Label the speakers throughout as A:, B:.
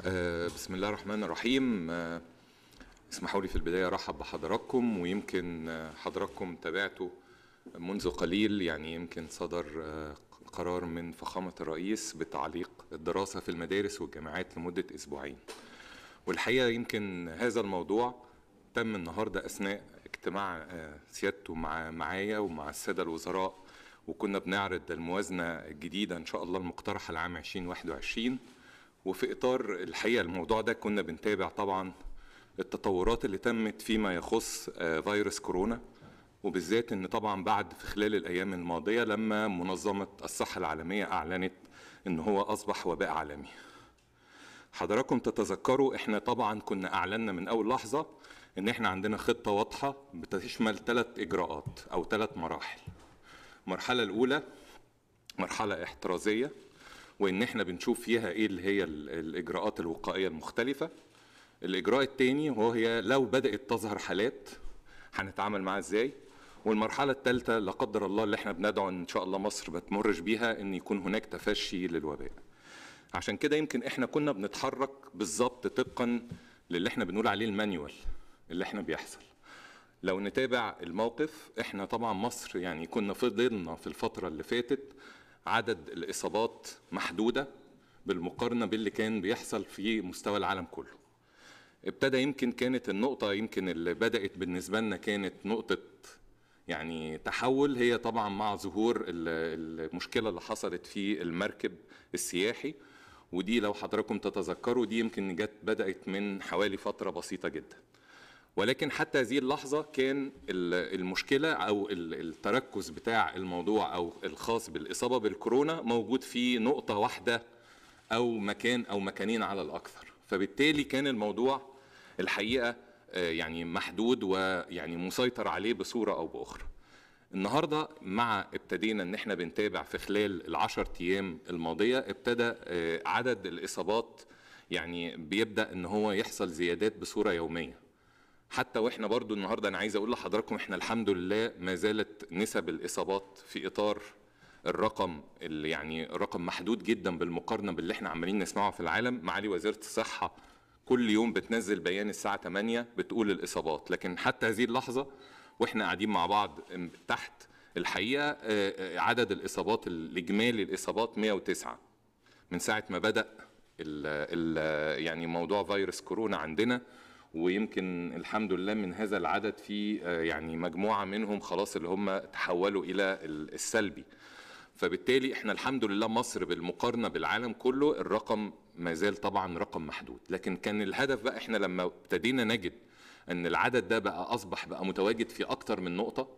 A: آه، بسم الله الرحمن الرحيم آه، اسمحوا لي في البداية رحب بحضراتكم ويمكن آه، حضراتكم تابعتوا منذ قليل يعني يمكن صدر قرار من فخامة الرئيس بتعليق الدراسة في المدارس والجامعات لمدة أسبوعين والحقيقة يمكن هذا الموضوع تم النهاردة أثناء اجتماع سيادته مع معايا ومع السادة الوزراء وكنا بنعرض الموازنة الجديدة إن شاء الله المقترحة لعام 2021 وفي اطار الحقيقه الموضوع ده كنا بنتابع طبعا التطورات اللي تمت فيما يخص آه، فيروس كورونا وبالذات ان طبعا بعد في خلال الايام الماضيه لما منظمه الصحه العالميه اعلنت ان هو اصبح وباء عالمي حضراتكم تتذكروا احنا طبعا كنا اعلنا من اول لحظه ان احنا عندنا خطه واضحه بتشمل ثلاث اجراءات او ثلاث مراحل المرحله الاولى مرحله احترازيه وان احنا بنشوف فيها ايه اللي هي الاجراءات الوقائيه المختلفه الاجراء الثاني وهي لو بدات تظهر حالات هنتعامل معاها ازاي والمرحله الثالثه لا قدر الله اللي احنا بندعو ان شاء الله مصر ما تمرش بيها ان يكون هناك تفشي للوباء عشان كده يمكن احنا كنا بنتحرك بالظبط طبقا للي احنا بنقول عليه المانيوال اللي احنا بيحصل لو نتابع الموقف احنا طبعا مصر يعني كنا فضلنا في الفتره اللي فاتت عدد الاصابات محدوده بالمقارنه باللي كان بيحصل في مستوى العالم كله ابتدى يمكن كانت النقطه يمكن اللي بدات بالنسبه لنا كانت نقطه يعني تحول هي طبعا مع ظهور المشكله اللي حصلت في المركب السياحي ودي لو حضراتكم تتذكروا دي يمكن جت بدات من حوالي فتره بسيطه جدا ولكن حتى هذه اللحظة كان المشكلة أو التركز بتاع الموضوع أو الخاص بالإصابة بالكورونا موجود في نقطة واحدة أو مكان أو مكانين على الأكثر فبالتالي كان الموضوع الحقيقة آه، يعني محدود ويعني مسيطر عليه بصورة أو بأخرى النهاردة مع ابتدينا ان احنا بنتابع في خلال العشر ايام الماضية ابتدى آه، عدد الاصابات يعني بيبدأ ان هو يحصل زيادات بصورة يومية حتى واحنا برضو النهارده انا عايز اقول لحضراتكم احنا الحمد لله ما زالت نسب الاصابات في اطار الرقم اللي يعني رقم محدود جدا بالمقارنه باللي احنا عمالين نسمعه في العالم معالي وزيره الصحه كل يوم بتنزل بيان الساعه 8 بتقول الاصابات لكن حتى هذه اللحظه واحنا قاعدين مع بعض تحت الحقيقه عدد الاصابات الاجمالي الاصابات 109 من ساعه ما بدا الـ الـ يعني موضوع فيروس كورونا عندنا ويمكن الحمد لله من هذا العدد في آه، يعني مجموعه منهم خلاص اللي هم تحولوا الى السلبي فبالتالي احنا الحمد لله مصر بالمقارنه بالعالم كله الرقم ما زال طبعا رقم محدود لكن كان الهدف بقى احنا لما ابتدينا نجد ان العدد ده بقى اصبح بقى متواجد في اكتر من نقطه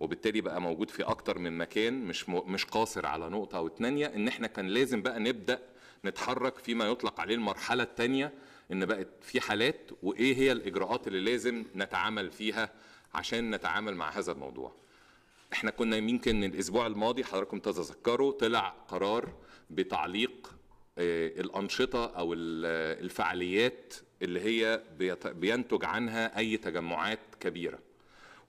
A: وبالتالي بقى موجود في اكتر من مكان مش مش قاصر على نقطه او ثانيه ان احنا كان لازم بقى نبدا نتحرك فيما يطلق عليه المرحله الثانيه ان بقت في حالات وايه هي الاجراءات اللي لازم نتعامل فيها عشان نتعامل مع هذا الموضوع احنا كنا يمكن الاسبوع الماضي حضراتكم تتذكروا طلع قرار بتعليق آه، الانشطه او الفعاليات اللي هي بينتج عنها اي تجمعات كبيره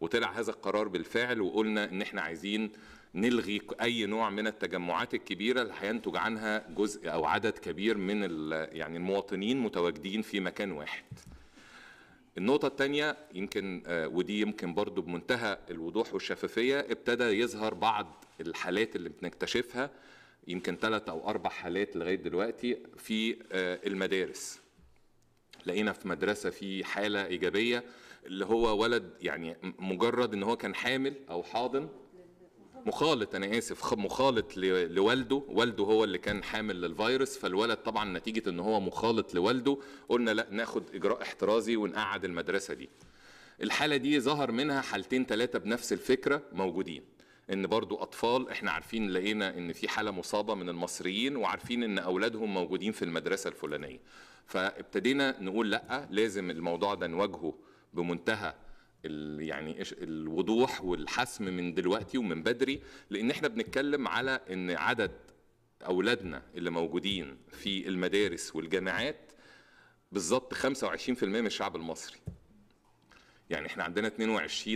A: وطلع هذا القرار بالفعل وقلنا ان احنا عايزين نلغي اي نوع من التجمعات الكبيره اللي هينتج عنها جزء او عدد كبير من يعني المواطنين متواجدين في مكان واحد. النقطة الثانية يمكن آه، ودي يمكن برضو بمنتهى الوضوح والشفافية ابتدى يظهر بعض الحالات اللي بنكتشفها يمكن ثلاث أو أربع حالات لغاية دلوقتي في آه، المدارس لقينا في مدرسة في حالة إيجابية اللي هو ولد يعني مجرد إن هو كان حامل أو حاضن مخالط انا اسف مخالط لوالده والده هو اللي كان حامل للفيروس فالولد طبعا نتيجه ان هو مخالط لوالده قلنا لا ناخد اجراء احترازي ونقعد المدرسه دي الحاله دي ظهر منها حالتين ثلاثه بنفس الفكره موجودين ان برضو اطفال احنا عارفين لقينا ان في حاله مصابه من المصريين وعارفين ان اولادهم موجودين في المدرسه الفلانيه فابتدينا نقول لا لازم الموضوع ده نواجهه بمنتهى يعني إيش الوضوح والحسم من دلوقتي ومن بدري لان احنا بنتكلم على ان عدد اولادنا اللي موجودين في المدارس والجامعات بالظبط 25% من الشعب المصري يعني احنا عندنا 22